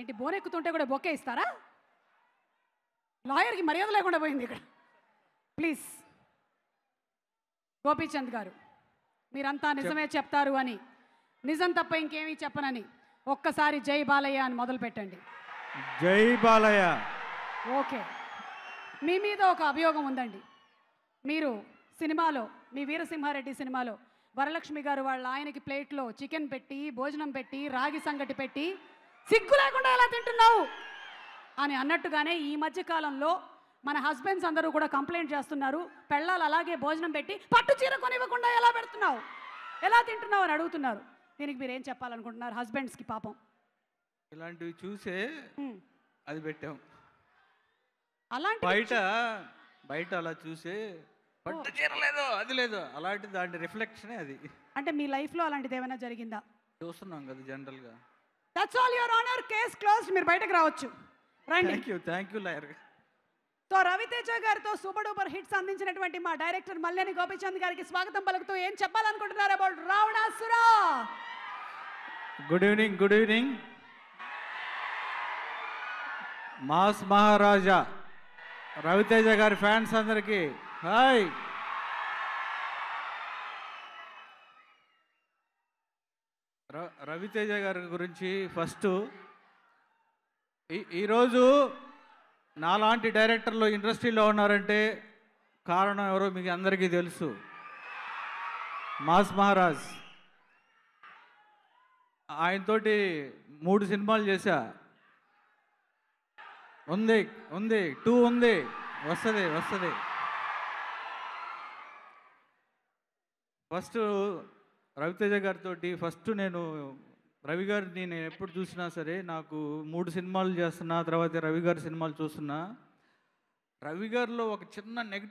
ఏంటి బోరెక్కుతుంటే కూడా బొక్కే ఇస్తారా లాయర్కి మర్యాద లేకుండా పోయింది ఇక్కడ ప్లీజ్ గోపీచంద్ గారు మీరంతా నిజమే చెప్తారు అని నిజం తప్ప ఇంకేమీ చెప్పనని ఒక్కసారి జై బాలయ్య అని మొదలు పెట్టండి జై బాలయ్య ఓకే మీ మీద ఒక అభియోగం ఉందండి మీరు సినిమాలో మీ వీరసింహారెడ్డి సినిమాలో వరలక్ష్మి గారు వాళ్ళ ఆయనకి ప్లేట్లో చికెన్ పెట్టి భోజనం పెట్టి రాగి సంగటి పెట్టి సిగ్గు లేకుండా ఎలా తింటున్నావు అని అన్నట్టుగానే ఈ మధ్య కాలంలో మన హస్బెండ్స్ అందరూ కూడా కంప్లైంట్ చేస్తున్నారు పెళ్ళాలు అలాగే భోజనం పెట్టి పట్టు చీర కొనివ్వకుండా ఎలా పెడుతున్నావు ఎలా తింటున్నావు అని అడుగుతున్నారు దీనికి మీరు ఏం చెప్పాలనుకుంటున్నారు హస్బెండ్స్కి పాపం ఇలాంటివి చూసే అది పెట్టాం అలాంటి బయట బయట అలా చూసే పట్టు చీర లేదు అది లేదు అలాంటి దాని రిఫ్లెక్షనే అది అంటే మీ లైఫ్లో అలాంటిది ఏమైనా జరిగిందా చూస్తున్నాం కదా జనరల్గా that's all your honour case close మీరు బయటకు రావచ్చు రండి thank you thank you lawyer తో రవితేజ గారితో సూపర్ డూపర్ హిట్స్ అందించినటువంటి మా డైరెక్టర్ మల్లెని గోపిచంద్ గారికి స్వాగతం పలుకుతూ ఏం చెప్పాలనుకుంటున్నారు about Ravanasura good evening good evening mass Maharaja Ravi Teja గారి ఫ్యాన్స్ అందరికీ హాయ్ రవితేజ గారి గురించి ఫస్ట్ ఈరోజు నాలాంటి డైరెక్టర్లు ఇండస్ట్రీలో ఉన్నారంటే కారణం ఎవరో మీకు అందరికీ తెలుసు మాస్ మహారాజ్ ఆయనతోటి మూడు సినిమాలు చేశా ఉంది ఉంది టూ ఉంది వస్తుంది వస్తుంది ఫస్ట్ రవితేజ గారితో ఫస్ట్ నేను రవి గారిని నేను ఎప్పుడు చూసినా సరే నాకు మూడు సినిమాలు చేస్తున్నా తర్వాత రవి గారి సినిమాలు చూస్తున్నా రవి గారిలో ఒక చిన్న నెగిటివ్